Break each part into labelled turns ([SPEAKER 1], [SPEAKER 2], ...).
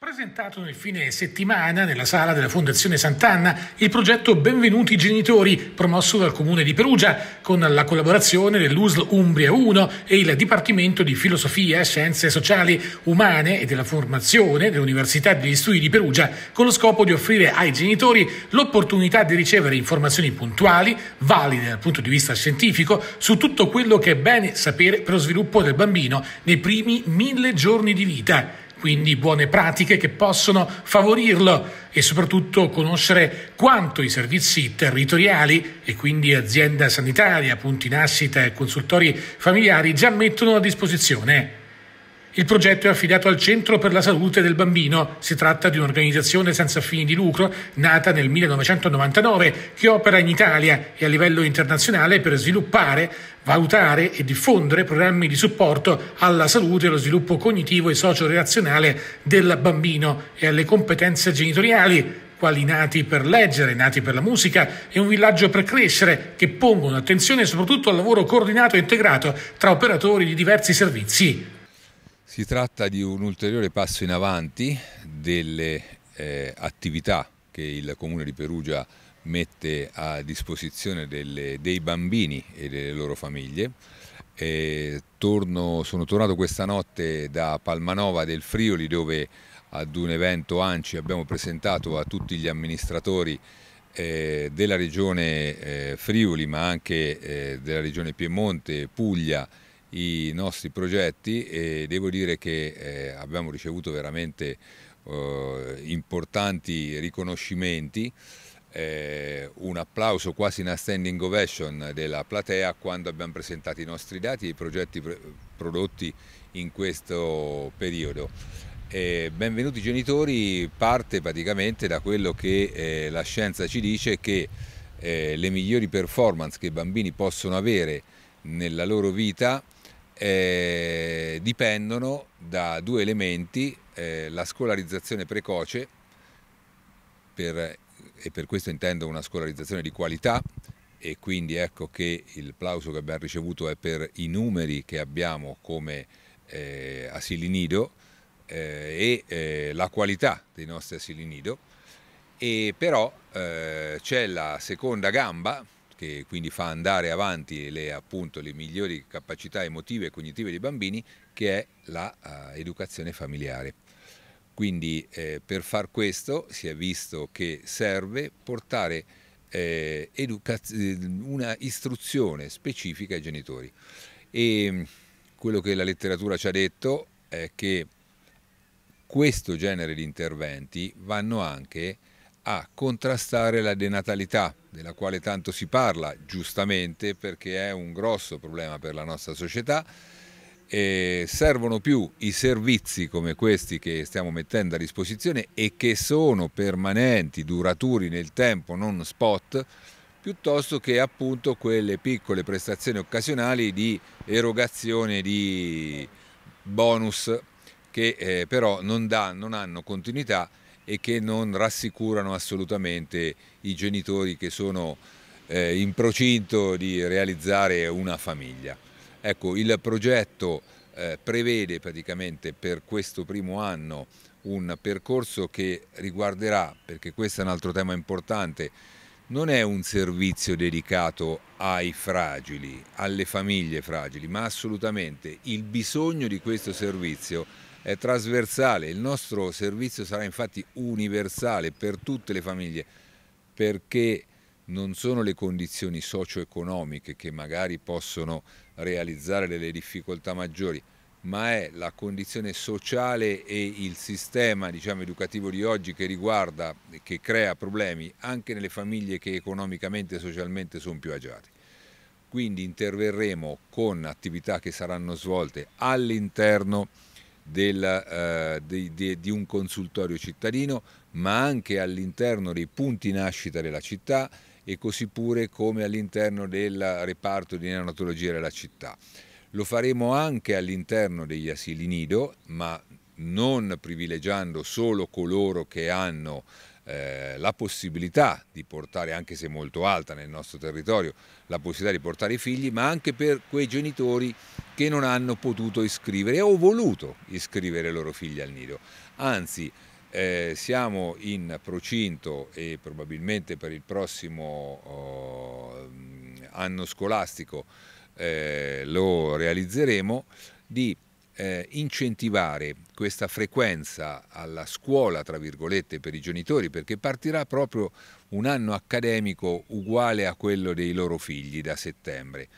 [SPEAKER 1] Presentato nel fine settimana nella sala della Fondazione Sant'Anna il progetto Benvenuti Genitori, promosso dal Comune di Perugia, con la collaborazione dell'USL Umbria 1 e il Dipartimento di Filosofia, Scienze Sociali Umane e della Formazione dell'Università degli Studi di Perugia, con lo scopo di offrire ai genitori l'opportunità di ricevere informazioni puntuali, valide dal punto di vista scientifico, su tutto quello che è bene sapere per lo sviluppo del bambino nei primi mille giorni di vita quindi buone pratiche che possono favorirlo e soprattutto conoscere quanto i servizi territoriali e quindi azienda sanitaria, punti nascita e consultori familiari già mettono a disposizione. Il progetto è affidato al Centro per la Salute del Bambino. Si tratta di un'organizzazione senza fini di lucro, nata nel 1999, che opera in Italia e a livello internazionale per sviluppare, valutare e diffondere programmi di supporto alla salute e allo sviluppo cognitivo e socio-relazionale del bambino e alle competenze genitoriali quali Nati per leggere, Nati per la musica e Un villaggio per crescere, che pongono attenzione soprattutto al lavoro coordinato e integrato tra operatori di diversi servizi.
[SPEAKER 2] Si tratta di un ulteriore passo in avanti delle eh, attività che il Comune di Perugia mette a disposizione delle, dei bambini e delle loro famiglie. Eh, torno, sono tornato questa notte da Palmanova del Friuli dove ad un evento ANCI abbiamo presentato a tutti gli amministratori eh, della regione eh, Friuli ma anche eh, della regione Piemonte, Puglia, i nostri progetti e devo dire che eh, abbiamo ricevuto veramente eh, importanti riconoscimenti, eh, un applauso quasi una standing ovation della platea quando abbiamo presentato i nostri dati e i progetti prodotti in questo periodo. benvenuti genitori parte praticamente da quello che eh, la scienza ci dice che eh, le migliori performance che i bambini possono avere nella loro vita eh, dipendono da due elementi, eh, la scolarizzazione precoce, per, e per questo intendo una scolarizzazione di qualità, e quindi ecco che il plauso che abbiamo ricevuto è per i numeri che abbiamo come eh, asili nido eh, e eh, la qualità dei nostri asili nido e però eh, c'è la seconda gamba che quindi fa andare avanti le, appunto, le migliori capacità emotive e cognitive dei bambini, che è l'educazione eh, uh, familiare. Quindi eh, per far questo si è visto che serve portare eh, eh, una istruzione specifica ai genitori. E quello che la letteratura ci ha detto è che questo genere di interventi vanno anche a contrastare la denatalità, della quale tanto si parla, giustamente, perché è un grosso problema per la nostra società. E servono più i servizi come questi che stiamo mettendo a disposizione e che sono permanenti, duraturi nel tempo, non spot, piuttosto che appunto quelle piccole prestazioni occasionali di erogazione di bonus che eh, però non, da, non hanno continuità e che non rassicurano assolutamente i genitori che sono eh, in procinto di realizzare una famiglia. Ecco, il progetto eh, prevede praticamente per questo primo anno un percorso che riguarderà, perché questo è un altro tema importante, non è un servizio dedicato ai fragili, alle famiglie fragili, ma assolutamente il bisogno di questo servizio è trasversale, il nostro servizio sarà infatti universale per tutte le famiglie perché non sono le condizioni socio-economiche che magari possono realizzare delle difficoltà maggiori, ma è la condizione sociale e il sistema diciamo, educativo di oggi che riguarda, e che crea problemi anche nelle famiglie che economicamente e socialmente sono più agiate. Quindi interverremo con attività che saranno svolte all'interno del, uh, di, di, di, un consultorio cittadino, ma anche all'interno dei punti nascita della città e così pure come all'interno del reparto di neonatologia della città. Lo faremo anche all'interno degli asili nido, ma non privilegiando solo coloro che hanno eh, la possibilità di portare, anche se molto alta nel nostro territorio, la possibilità di portare i figli, ma anche per quei genitori che non hanno potuto iscrivere o voluto iscrivere i loro figli al nido. Anzi, eh, siamo in procinto e probabilmente per il prossimo eh, anno scolastico eh, lo realizzeremo di eh, incentivare questa frequenza alla scuola, tra virgolette, per i genitori, perché partirà proprio un anno accademico uguale a quello dei loro figli da settembre.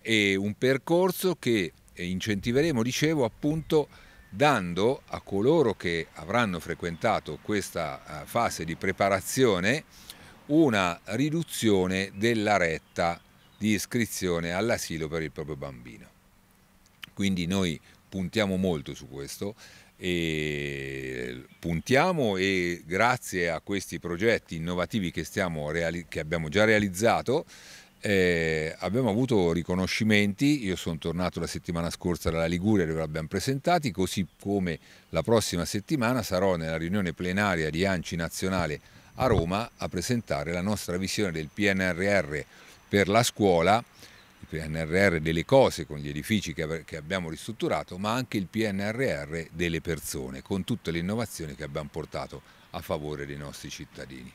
[SPEAKER 2] È un percorso che incentiveremo, dicevo, appunto dando a coloro che avranno frequentato questa eh, fase di preparazione una riduzione della retta di iscrizione all'asilo per il proprio bambino. Quindi noi puntiamo molto su questo e puntiamo e grazie a questi progetti innovativi che, che abbiamo già realizzato eh, abbiamo avuto riconoscimenti, io sono tornato la settimana scorsa dalla Liguria dove li abbiamo presentati, così come la prossima settimana sarò nella riunione plenaria di ANCI Nazionale a Roma a presentare la nostra visione del PNRR per la scuola PNRR delle cose con gli edifici che, che abbiamo ristrutturato, ma anche il PNRR delle persone, con tutte le innovazioni che abbiamo portato a favore dei nostri cittadini.